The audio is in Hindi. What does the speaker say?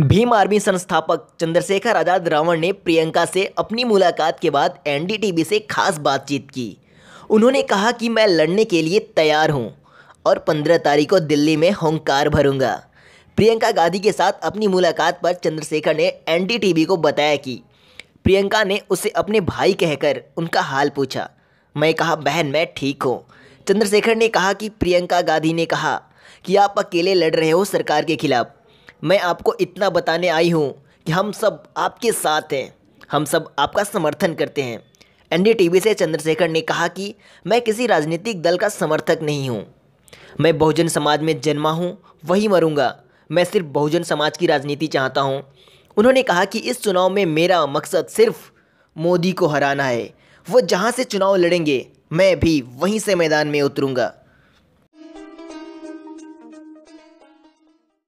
भीम आर्मी संस्थापक चंद्रशेखर आजाद रावण ने प्रियंका से अपनी मुलाकात के बाद एनडीटीवी से खास बातचीत की उन्होंने कहा कि मैं लड़ने के लिए तैयार हूं और पंद्रह तारीख को दिल्ली में होंकार भरूंगा प्रियंका गांधी के साथ अपनी मुलाकात पर चंद्रशेखर ने एनडीटीवी को बताया कि प्रियंका ने उसे अपने भाई कहकर उनका हाल पूछा मैं कहा बहन मैं ठीक हूँ चंद्रशेखर ने कहा कि प्रियंका गांधी ने कहा कि आप अकेले लड़ रहे हो सरकार के खिलाफ मैं आपको इतना बताने आई हूँ कि हम सब आपके साथ हैं हम सब आपका समर्थन करते हैं एनडीटीवी से चंद्रशेखर ने कहा कि मैं किसी राजनीतिक दल का समर्थक नहीं हूँ मैं बहुजन समाज में जन्मा हूँ वही मरूँगा मैं सिर्फ बहुजन समाज की राजनीति चाहता हूँ उन्होंने कहा कि इस चुनाव में मेरा मकसद सिर्फ मोदी को हराना है वो जहाँ से चुनाव लड़ेंगे मैं भी वहीं से मैदान में उतरूँगा